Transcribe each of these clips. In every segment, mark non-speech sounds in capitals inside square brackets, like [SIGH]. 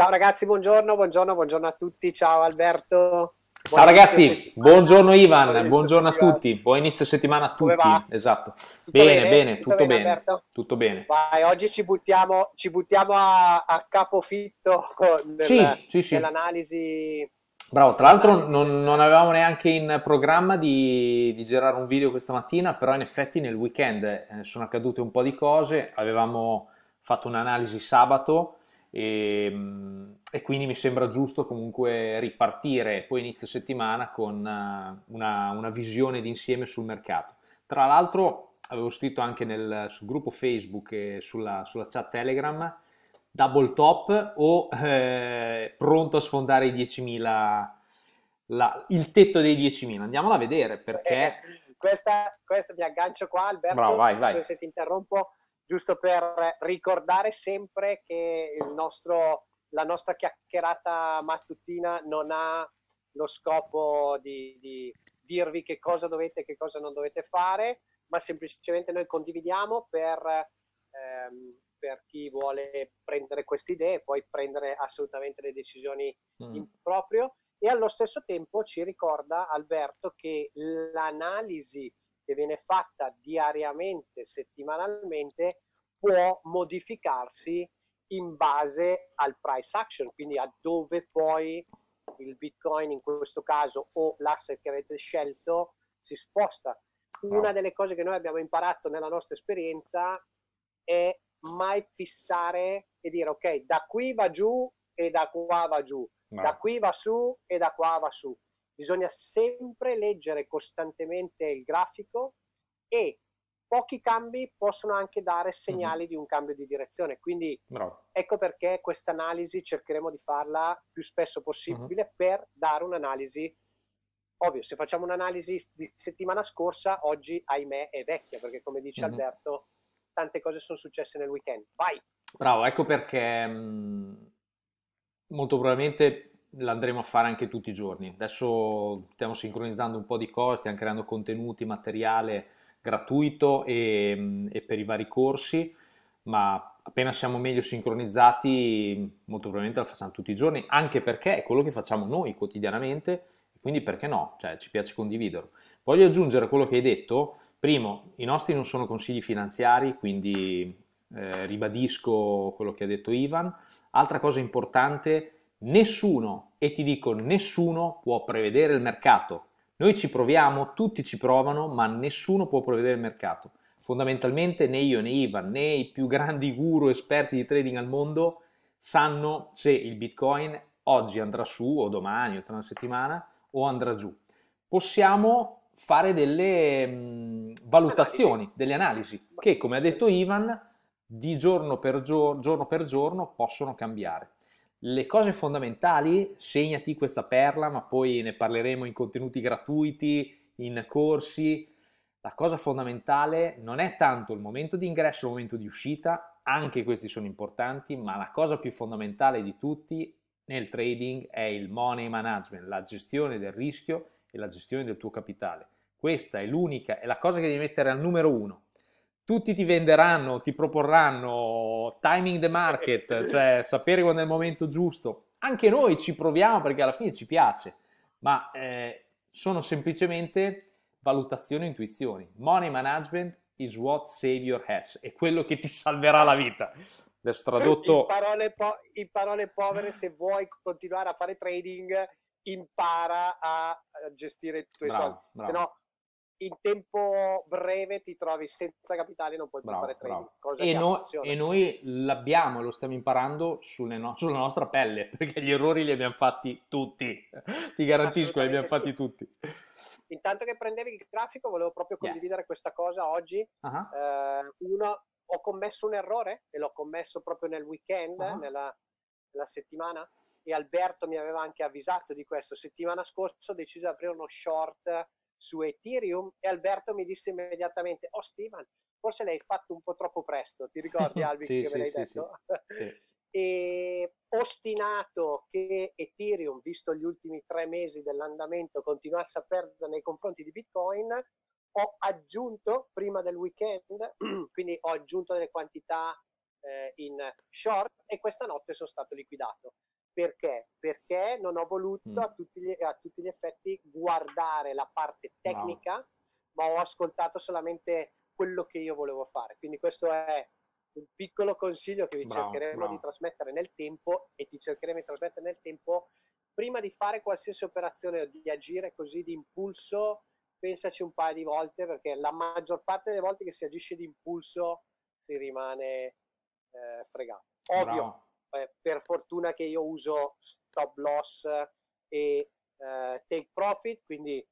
Ciao ragazzi, buongiorno, buongiorno, buongiorno a tutti. Ciao Alberto. Ciao ragazzi, buongiorno Ivan, buongiorno a tutti, buon inizio settimana a tutti. Esatto. Bene, bene, tutto, bene, tutto bene. Vai, oggi ci buttiamo, ci buttiamo a, a capofitto [LAUGHS] nel, sì, sì, nell'analisi. Bravo, tra l'altro non, non, avevamo neanche in programma di, di, girare un video questa mattina, però in effetti nel weekend eh, sono accadute un po' di cose, avevamo fatto un'analisi sabato e, ehm, e, quindi mi sembra giusto comunque ripartire poi inizio settimana con eh, una, una visione d'insieme sul mercato. Tra l'altro avevo scritto anche nel, sul gruppo Facebook e sulla, sulla chat Telegram double top o eh, pronto a sfondare i 10.000, la, il tetto dei 10.000. Andiamola a vedere perché... Eh, questa, questa mi aggancio qua Alberto, Bravo, vai, vai. se ti interrompo giusto per ricordare sempre che nostro, la nostra chiacchierata mattutina non ha lo scopo di, di dirvi che cosa dovete e che cosa non dovete fare, ma semplicemente noi condividiamo per, ehm, per chi vuole prendere queste idee e poi prendere assolutamente le decisioni mm. in proprio. E allo stesso tempo ci ricorda Alberto che l'analisi che viene fatta diariamente, settimanalmente, può modificarsi in base al price action, quindi a dove poi il Bitcoin in questo caso o l'asset che avete scelto si sposta. Una delle cose che noi abbiamo imparato nella nostra esperienza è mai fissare e dire ok, da qui va giù e da qua va giù, no. da qui va su e da qua va su. Bisogna sempre leggere costantemente il grafico e pochi cambi possono anche dare mhm. segnali mm-hmm. di un cambio di direzione. Quindi Bravo. ecco perché questa analisi cercheremo di farla più spesso possibile mm-hmm. per dare un'analisi. Ovvio, se facciamo un'analisi di settimana scorsa, oggi ahimè è vecchia, perché come dice mm-hmm. Alberto, tante cose sono successe nel weekend. Vai! Bravo, ecco perché mm, molto probabilmente l'andremo a fare anche tutti i giorni. Adesso stiamo sincronizzando un po' di cose, stiamo creando contenuti, materiale gratuito e, e per i vari corsi, ma appena siamo meglio sincronizzati molto probabilmente lo facciamo tutti i giorni, anche perché è quello che facciamo noi quotidianamente, quindi perché no? Cioè ci piace condividerlo. Voglio aggiungere quello che hai detto, primo, i nostri non sono consigli finanziari, quindi eh, ribadisco quello che ha detto Ivan. Altra cosa importante è Nessuno, e ti dico nessuno, può prevedere il mercato. Noi ci proviamo, tutti ci provano, ma nessuno può prevedere il mercato. Fondamentalmente né io né Ivan né i più grandi guru esperti di trading al mondo sanno se il Bitcoin oggi andrà su o domani o tra una settimana o andrà giù. Possiamo fare delle mh, mm, valutazioni, analisi. delle analisi che come ha detto Ivan di giorno per giorno, giorno per giorno possono cambiare le cose fondamentali, segnati questa perla, ma poi ne parleremo in contenuti gratuiti, in corsi. La cosa fondamentale non è tanto il momento di ingresso, il momento di uscita, anche questi sono importanti, ma la cosa più fondamentale di tutti nel trading è il money management, la gestione del rischio e la gestione del tuo capitale. Questa è l'unica, è la cosa che devi mettere al numero uno tutti ti venderanno, ti proporranno timing the market, [LAUGHS] cioè sapere quando è il momento giusto. Anche noi ci proviamo perché alla fine ci piace, ma eh, sono semplicemente valutazioni e intuizioni. Money management is what Savior has, è quello che ti salverà la vita. Adesso tradotto... In parole, po- in parole povere, se vuoi continuare a fare trading, impara a gestire i tuoi bravo, soldi. Bravo. Se no, in tempo breve ti trovi senza capitale non puoi bravo, fare trading. E, no, e, noi l'abbiamo, lo stiamo imparando no, sulla nostra pelle, [LAUGHS] perché gli errori li abbiamo fatti tutti, ti garantisco, li abbiamo sì. fatti tutti. Intanto che prendevi il grafico, volevo proprio condividere yeah. questa cosa oggi. Uh-huh. Eh, uno, ho commesso un errore e l'ho commesso proprio nel weekend, uh-huh. nella, nella settimana, e Alberto mi aveva anche avvisato di questo. Settimana scorsa ho deciso di aprire uno short su Ethereum e Alberto mi disse immediatamente, oh Steven, forse l'hai fatto un po' troppo presto, ti ricordi [LAUGHS] Albi sì, che sì, l'hai sì, detto? [LAUGHS] Sì. e ostinato che Ethereum, visto gli ultimi tre mesi dell'andamento, continuasse a perdere nei confronti di Bitcoin, ho aggiunto prima del weekend, [CLEARS THROAT] quindi ho aggiunto delle quantità eh, in short e questa notte sono stato liquidato. Perché? Perché non ho voluto mm. a, tutti gli, a, tutti gli, effetti guardare la parte tecnica, no. ma ho ascoltato solamente quello che io volevo fare. Quindi questo è un piccolo consiglio che vi bravo, cercheremo bravo. di trasmettere nel tempo e ti cercheremo di trasmettere nel tempo prima di fare qualsiasi operazione o di agire così di impulso pensaci un paio di volte perché la maggior parte delle volte che si agisce di impulso si rimane eh, fregato ovvio bravo. Eh, per fortuna che io uso stop loss e eh, take profit, quindi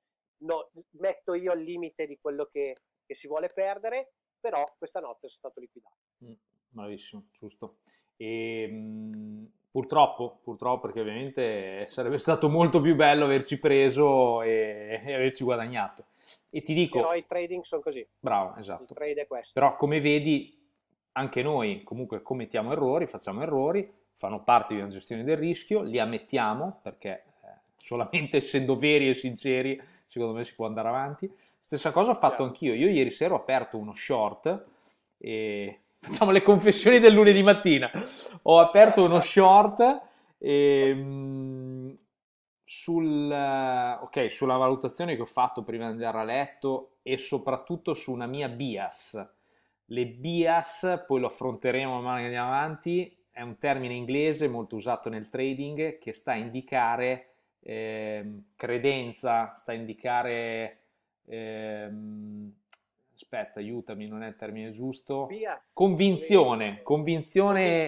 no, metto io il limite di quello che, che, si vuole perdere, però questa notte sono stato liquidato. Mm, bravissimo, giusto. E, ehm, mh, purtroppo, purtroppo, perché ovviamente sarebbe stato molto più bello averci preso e, e averci guadagnato. E ti dico... Però i trading sono così. Bravo, esatto. Il trade è questo. Però come vedi anche noi comunque commettiamo errori, facciamo errori, fanno parte di una gestione del rischio, li ammettiamo perché eh, solamente [LAUGHS] essendo veri e sinceri secondo me si può andare avanti. Stessa cosa ho fatto anch'io, io ieri sera ho aperto uno short e [LAUGHS] facciamo le confessioni del lunedì mattina, ho aperto uno [LAUGHS] short e, ehm, sul, eh, okay, sulla valutazione che ho fatto prima di andare a letto e soprattutto su una mia bias le bias, poi lo affronteremo man mano che andiamo avanti, è un termine inglese molto usato nel trading che sta a indicare eh, credenza, sta a indicare... Eh, aspetta, aiutami, non è il termine giusto. Bias. Convinzione, convinzione,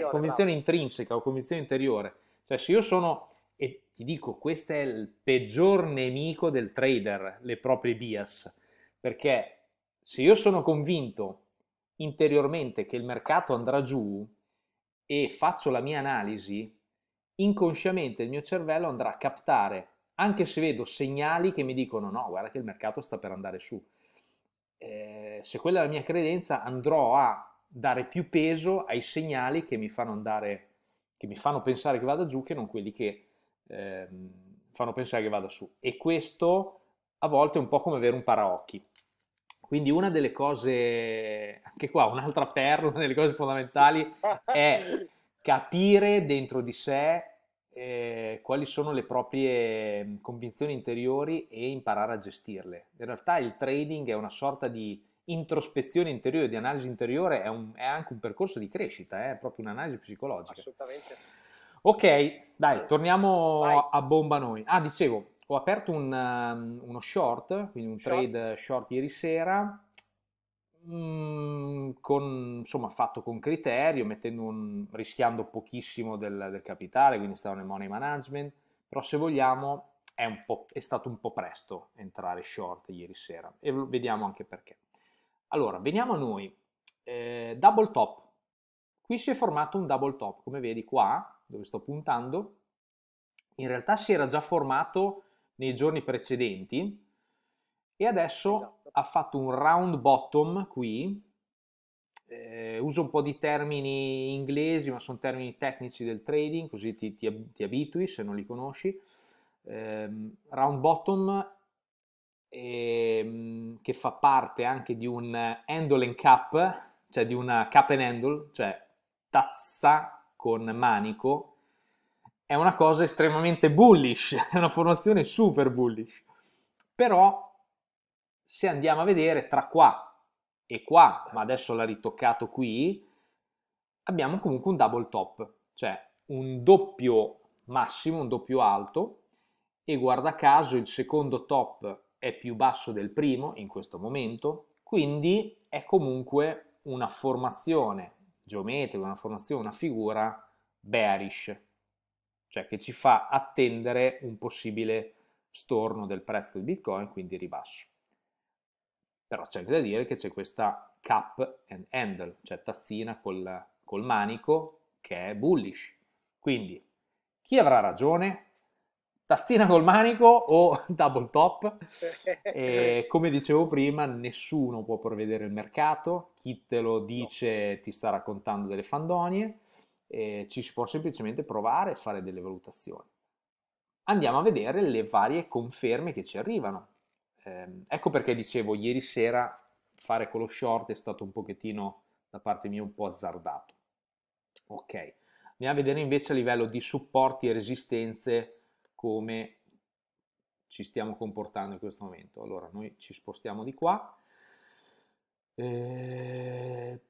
convinzione, convinzione intrinseca o convinzione interiore. Cioè se io sono, e ti dico, questo è il peggior nemico del trader, le proprie bias, perché se io sono convinto interiormente che il mercato andrà giù e faccio la mia analisi, inconsciamente il mio cervello andrà a captare, anche se vedo segnali che mi dicono no, guarda che il mercato sta per andare su. Eh, se quella è la mia credenza, andrò a dare più peso ai segnali che mi fanno andare, che mi fanno pensare che vada giù, che non quelli che eh, fanno pensare che vada su. E questo a volte è un po' come avere un paraocchi. Quindi una delle cose, anche qua un'altra perla, una delle cose fondamentali è capire dentro di sé eh, quali sono le proprie mm, convinzioni interiori e imparare a gestirle. In realtà il trading è una sorta di introspezione interiore, di analisi interiore, è, un, è anche un percorso di crescita, eh? è proprio un'analisi psicologica. Assolutamente. Ok, dai, torniamo Vai. a bomba noi. Ah, dicevo, ho aperto un, ehm, uno short, quindi un short. trade short ieri sera, mm, con, insomma, fatto con criterio, un, rischiando pochissimo del, del, capitale, quindi stavo nel money management, però se vogliamo è, è stato un po' presto entrare short ieri sera e vediamo anche perché. Allora, veniamo a noi. Eh, double top. Qui si è formato un double top, come vedi qua, dove sto puntando, in realtà si era già formato nei giorni precedenti e adesso esatto. ha fatto un round bottom qui. Eh, uso un po' di termini inglesi, ma sono termini tecnici del trading, così ti, ti, ti abitui se non li conosci. Eh, round bottom eh, che fa parte anche di un handle and cup, cioè di una cup and handle, cioè tazza con manico, è una cosa estremamente bullish, [LAUGHS] è una formazione super bullish. Però se andiamo a vedere tra qua e qua, ma adesso l'ha ritoccato qui, abbiamo comunque un double top, cioè un doppio massimo, un doppio alto e guarda caso il secondo top è più basso del primo in questo momento, quindi è comunque una formazione geometrica, una formazione, una figura bearish cioè che ci fa attendere un possibile storno del prezzo di Bitcoin, quindi ribasso. Però c'è anche da dire che c'è questa cap and handle, cioè tazzina col, col manico che è bullish. Quindi chi avrà ragione? Tazzina col manico o [LAUGHS] double top? E, come dicevo prima, nessuno può prevedere il mercato, chi te lo dice ti sta raccontando delle fandonie eh, ci si può semplicemente provare a fare delle valutazioni. Andiamo a vedere le varie conferme che ci arrivano. Eh, ecco perché dicevo ieri sera fare quello short è stato un pochettino da parte mia un po' azzardato. Ok, andiamo a vedere invece a livello di supporti e resistenze come ci stiamo comportando in questo momento. Allora, noi ci spostiamo di qua. Eh,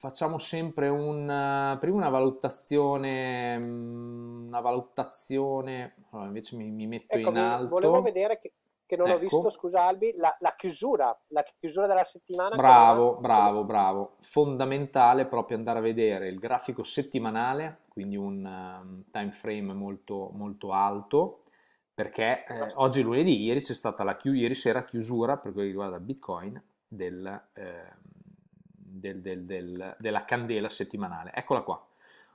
facciamo sempre un, eh, prima una valutazione, mm, una valutazione, allora invece mi, mi metto ecco, in alto. Volevo vedere che, che non ecco. ho visto, scusa Albi, la, la, chiusura, la chiusura della settimana. Bravo, era... bravo, bravo. Fondamentale proprio andare a vedere il grafico settimanale, quindi un ehm, time frame molto, molto alto, perché eh, oggi lunedì, ieri c'è stata la chi- ieri sera chiusura per quello che riguarda Bitcoin del... Eh, del, del, del, della candela settimanale. Eccola qua,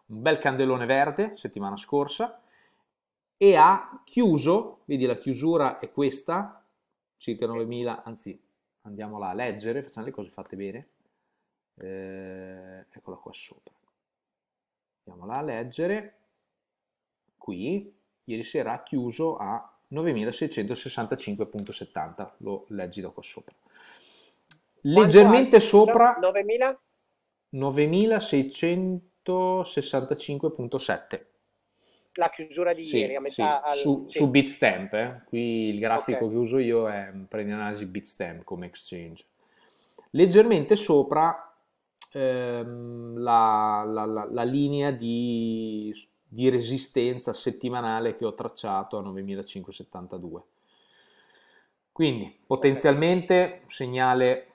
un bel candelone verde settimana scorsa e ha chiuso, vedi la chiusura è questa, circa 9.000, anzi andiamola a leggere, facciamo le cose fatte bene, eh, eccola qua sopra, andiamola a leggere, qui ieri sera ha chiuso a 9665.70, lo leggi da qua sopra leggermente sopra 9665.7 la chiusura di sì, ieri a metà sì. Al... su, sì. su Bitstamp eh? qui il grafico okay. che uso io è prendi analisi Bitstamp come exchange leggermente sopra ehm, la, la, la, la, linea di, di resistenza settimanale che ho tracciato a 9572 quindi potenzialmente segnale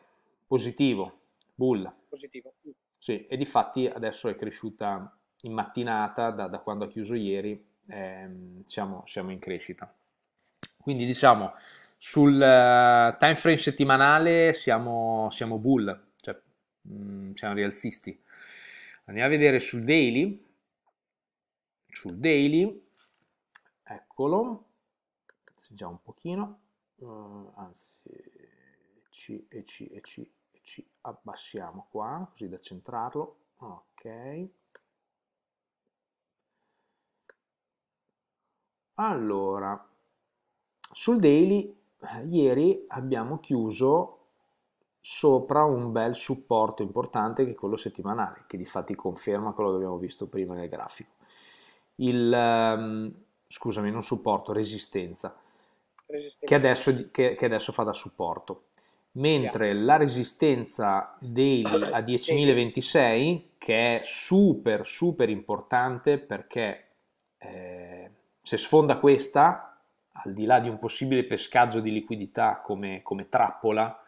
Positivo, bull. Positivo. Sì, e difatti adesso è cresciuta in mattinata da, da quando ha chiuso ieri, ehm, diciamo, siamo in crescita. Quindi diciamo, sul uh, eh, time frame settimanale siamo, siamo bull, cioè mh, mm, siamo rialzisti. Andiamo a vedere sul daily, sul daily, eccolo, già un pochino, uh, anzi, C, E, C, ci abbassiamo qua, così da centrarlo, ok. Allora, sul daily eh, ieri abbiamo chiuso sopra un bel supporto importante che è quello settimanale, che di fatti conferma quello che abbiamo visto prima nel grafico. Il, ehm, scusami, non supporto, resistenza, resistenza. Che, adesso, che, che adesso fa da supporto mentre la resistenza daily a 10.026 che è super super importante perché eh, se sfonda questa al di là di un possibile pescaggio di liquidità come, come trappola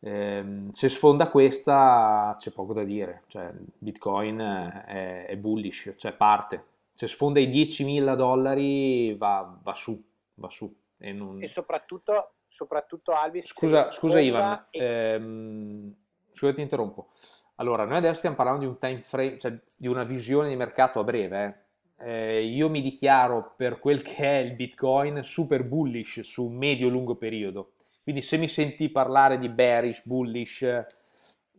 eh, se sfonda questa c'è poco da dire cioè, bitcoin è, è, bullish cioè parte se sfonda i 10.000 dollari va, va su va su e, non... e soprattutto soprattutto Albi. Scusa, scusa Ivan, e... ehm, scusa ti interrompo. Allora, noi adesso stiamo parlando di un time frame, cioè di una visione di mercato a breve. Eh. eh, io mi dichiaro per quel che è il Bitcoin super bullish su medio-lungo periodo. Quindi se mi senti parlare di bearish, bullish,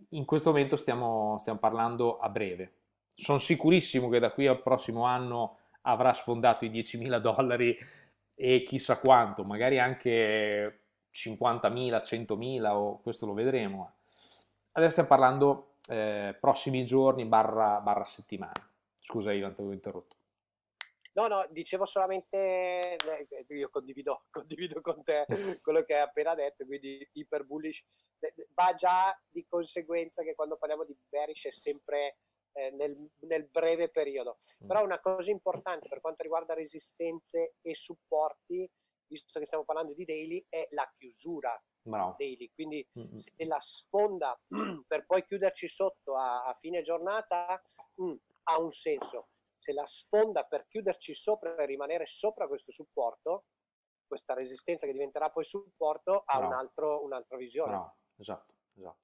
in questo momento stiamo, stiamo parlando a breve. Sono sicurissimo che da qui al prossimo anno avrà sfondato i 10.000 dollari e chissà quanto, magari anche 50.000, 100.000 o questo lo vedremo. Adesso stiamo parlando eh, prossimi giorni barra, barra settimana. Scusa Ivan, ti avevo interrotto. No, no, dicevo solamente, eh, io condivido, [LAUGHS] condivido con te [LAUGHS] quello che hai appena detto, quindi iper bullish, va già di conseguenza che quando parliamo di bearish è sempre eh, nel, nel, breve periodo. Mm. Però una cosa importante per quanto riguarda resistenze e supporti visto che stiamo parlando di daily, è la chiusura Bravo. daily. Quindi mm-hmm. se la sfonda [CLEARS THROAT] per poi chiuderci sotto a, a fine giornata mh, mm, ha un senso. Se la sfonda per chiuderci sopra e rimanere sopra questo supporto, questa resistenza che diventerà poi supporto, ha un altro, un'altra visione. Bravo. Esatto, esatto.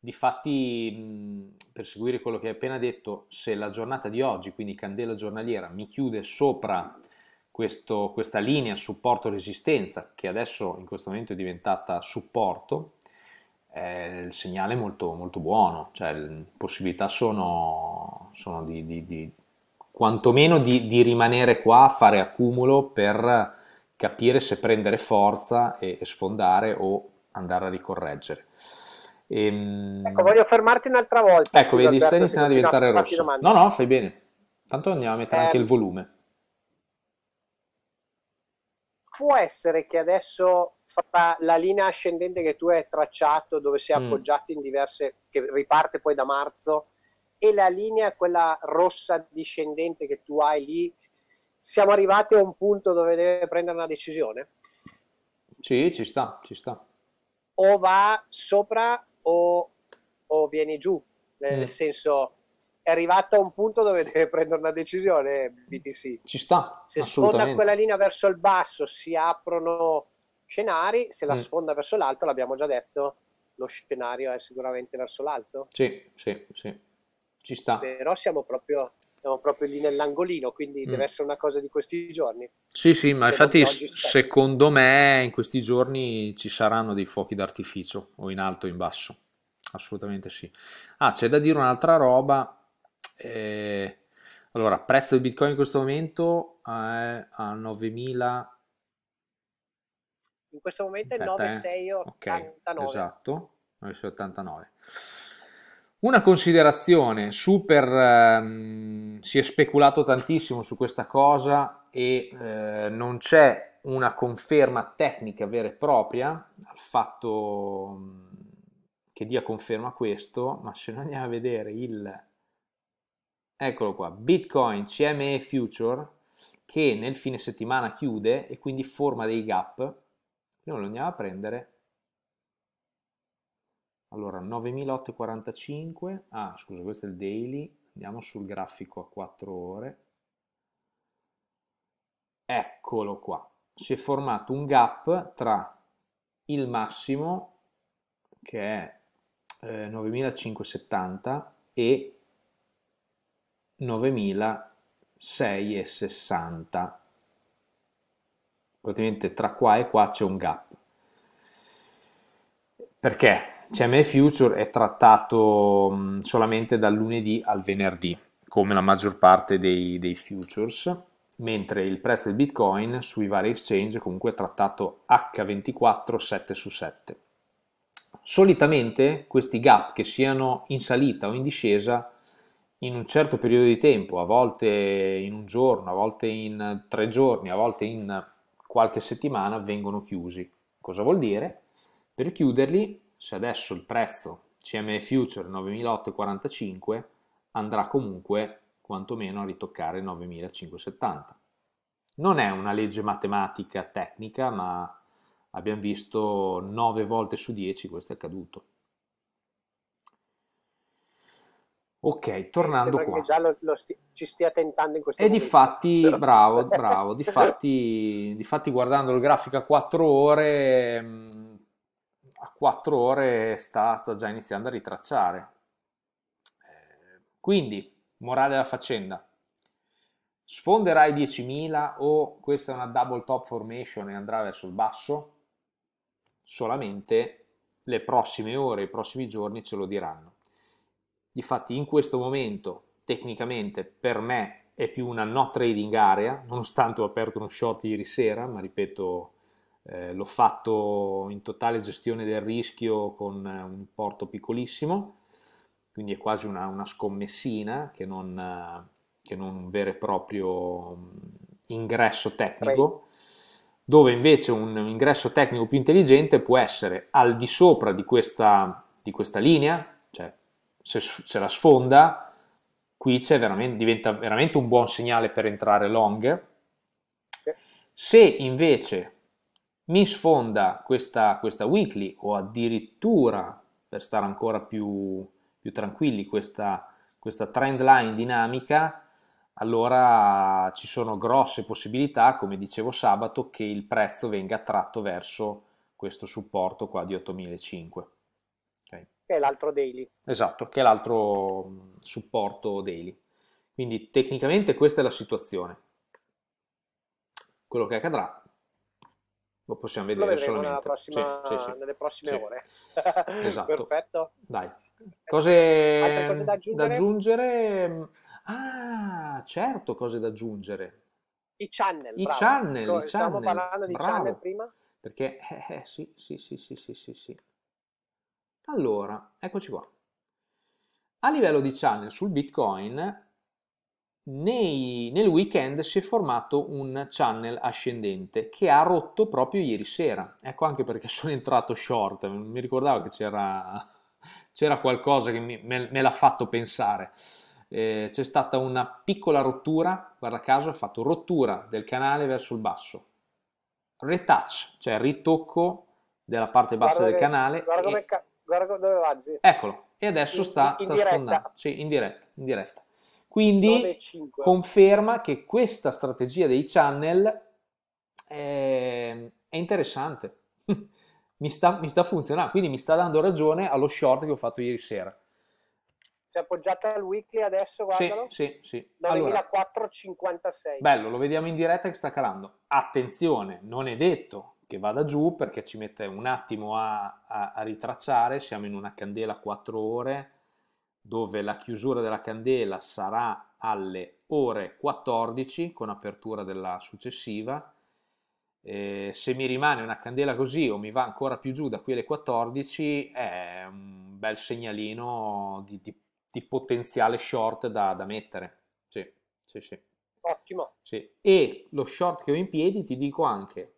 Difatti, mm, per seguire quello che hai appena detto, se la giornata di oggi, quindi candela giornaliera, mi chiude sopra questo, questa linea supporto-resistenza, che adesso in questo momento è diventata supporto, è il segnale molto, molto buono, cioè le possibilità sono, sono di, di, di, quantomeno di, di rimanere qua, a fare accumulo per capire se prendere forza e, e sfondare o andare a ricorreggere. Ehm... Ecco, voglio fermarti un'altra volta. Ecco, vedi, stai iniziando a diventare rosso. No, no, fai bene. Tanto andiamo a mettere eh... anche il eh, volume può essere che adesso fra la linea ascendente che tu hai tracciato, dove si è mm. appoggiato mm. in diverse, che riparte poi da marzo, e la linea, quella rossa discendente che tu hai lì, siamo arrivati a un punto dove deve prendere una decisione? Sì, ci sta, ci sta. O va sopra o, o vieni giù, nel mm. senso è arrivato a un punto dove [LAUGHS] deve prendere una decisione BTC. Ci sta. Se sfonda quella linea verso il basso si aprono scenari, se la mm. sfonda verso l'alto, l'abbiamo già detto, lo scenario è sicuramente verso l'alto. Sì, sì, sì. Ci sta. Però siamo proprio siamo proprio lì nell'angolino, quindi mm. deve essere una cosa di questi giorni. Sì, sì, ma infatti secondo me in questi giorni ci saranno dei fuochi d'artificio, o in alto o in basso, assolutamente sì. Ah, c'è da dire un'altra roba eh, allora, prezzo del Bitcoin in questo momento è a 9000 in questo momento è 9,689. Eh. Okay, esatto, 9689. Una considerazione super, ehm, si è speculato tantissimo su questa cosa e eh, non c'è una conferma tecnica vera e propria al fatto mm, che dia conferma a questo, ma se noi [LAUGHS] andiamo a vedere il eccolo qua, Bitcoin CME Future che nel fine settimana chiude e quindi forma dei gap, noi lo andiamo a prendere, allora 9.845, ah scusa questo è il daily, andiamo sul grafico a 4 ore, eccolo qua, si è formato un gap tra il massimo che è eh, 9.570 e 9660. Praticamente tra qua e qua c'è un gap. Perché CME Future è trattato mm, solamente dal lunedì al venerdì, come la maggior parte dei, dei futures, mentre il prezzo del Bitcoin sui vari exchange comunque è trattato H24 7 su 7. Solitamente questi gap, che siano in salita o in discesa, in un certo periodo di tempo, a volte in un giorno, a volte in tre giorni, a volte in qualche settimana, vengono chiusi. Cosa vuol dire? Per chiuderli, se adesso il prezzo CME Future 9845 andrà comunque quantomeno a ritoccare 9570. Non è una legge matematica tecnica, ma abbiamo visto 9 volte su 10 questo è accaduto. Ok, tornando qua. Già lo, lo sti- ci stia tentando in questo momento. E difatti, [LAUGHS] però. bravo, bravo, difatti, difatti guardando il grafico a 4 ore, mm, a 4 ore sta, sta già iniziando a ritracciare. Eh, quindi, morale della faccenda, sfonderai 10.000 o questa è una double top formation e andrà verso il basso? Solamente le prossime ore, i prossimi giorni ce lo diranno Difatti in questo momento tecnicamente per me è più una no trading area, nonostante ho aperto uno short ieri sera, ma ripeto eh, l'ho fatto in totale gestione del rischio con eh, un porto piccolissimo, quindi è quasi una, una scommessina che non, eh, che non, un vero e proprio mm, ingresso tecnico. Dove invece un ingresso tecnico più intelligente può essere al di sopra di questa, di questa linea, se, se la sfonda, qui veramente, diventa veramente un buon segnale per entrare long. Se invece mi sfonda questa, questa weekly o addirittura, per stare ancora più, più tranquilli, questa, questa trend line dinamica, allora ci sono grosse possibilità, come dicevo sabato, che il prezzo venga tratto verso questo supporto qua di 8500 che è l'altro daily. Esatto, che è l'altro mm, supporto daily. Quindi tecnicamente questa è la situazione. Quello che accadrà lo possiamo vedere lo solamente prossima, sì, sì, sì. nelle prossime ore. [LAUGHS] esatto. Perfetto. Dai. Cose, Altre cose da aggiungere? da aggiungere? Ah, certo, cose da aggiungere. I channel. I bravo. channel. Stiamo parlando di bravo. channel prima? Perché, eh, eh, sì, sì, sì, sì, sì, sì. Allora, eccoci qua. A livello di channel sul Bitcoin, nei, nel weekend si è formato un channel ascendente che ha rotto proprio ieri sera. Ecco anche perché [LAUGHS] sono entrato short, mi ricordavo che c'era, qualcosa che mi, me, me l'ha fatto pensare. Eh, c'è stata una piccola rottura, guarda caso, ha fatto rottura del canale verso il basso. Retouch, cioè ritocco della parte bassa guarda del che, canale. Guarda, e... come, ca guarda dove va Zio. Eccolo, e adesso in, sta, in sta diretta. sfondando. Sì, in diretta, in diretta. Quindi conferma che questa strategia dei channel è, ehm, è interessante. [LAUGHS] mi, sta, mi sta funzionando, quindi mi sta dando ragione allo short che ho fatto ieri sera si è appoggiata al weekly adesso, guardalo. Sì, sì, sì. 9456. Allora, bello, lo vediamo in diretta che sta calando. Attenzione, non è detto che vada giù perché ci mette un attimo a, a, a ritracciare, siamo in una candela 4 ore dove la chiusura della candela sarà alle ore 14 con apertura della successiva. Eh, se mi rimane una candela così o mi va ancora più giù da qui alle 14 è un bel segnalino di, di, di potenziale short da, da mettere. Sì, sì, sì. Ottimo. Sì. E lo short che ho in piedi ti dico anche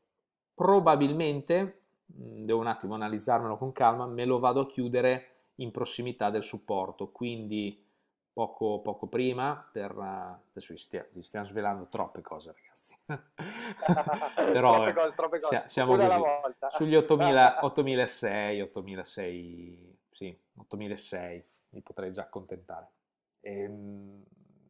probabilmente, mm, devo un attimo analizzarmelo con calma, me lo vado a chiudere in prossimità del supporto, quindi poco, poco prima, per, eh, adesso vi stiamo, stiamo svelando troppe cose ragazzi, [LAUGHS] però troppe cose, troppe cose. siamo Una così, sugli 8000, 8.600, 8006, sì, 8006, mi potrei già accontentare. Ehm,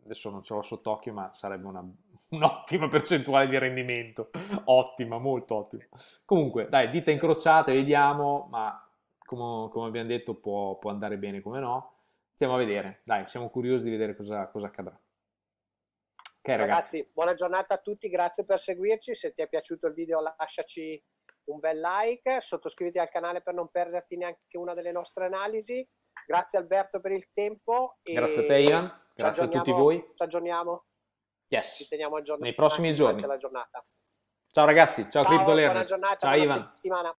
adesso non ce l'ho sott'occhio, ma sarebbe una, [LAUGHS] un'ottima percentuale di rendimento, ottima, molto ottima. Comunque, dai, dita incrociate, vediamo, ma come, come abbiamo detto può, può, andare bene, come no. Stiamo a vedere, dai, siamo curiosi di vedere cosa, cosa accadrà. Ok, ragazzi. ragazzi, buona giornata a tutti, grazie per seguirci, se ti è piaciuto il video lasciaci un bel like, sottoscriviti al canale per non perderti neanche una delle nostre analisi. Grazie Alberto per il tempo. E... Grazie a te Ian. Grazie a tutti voi. Ci aggiorniamo. Yes. Ci teniamo aggiornati. Nei prossimi giorni. Ciao ragazzi, ciao, ciao Crypto Buona giornata, ciao Ivan. Settimana.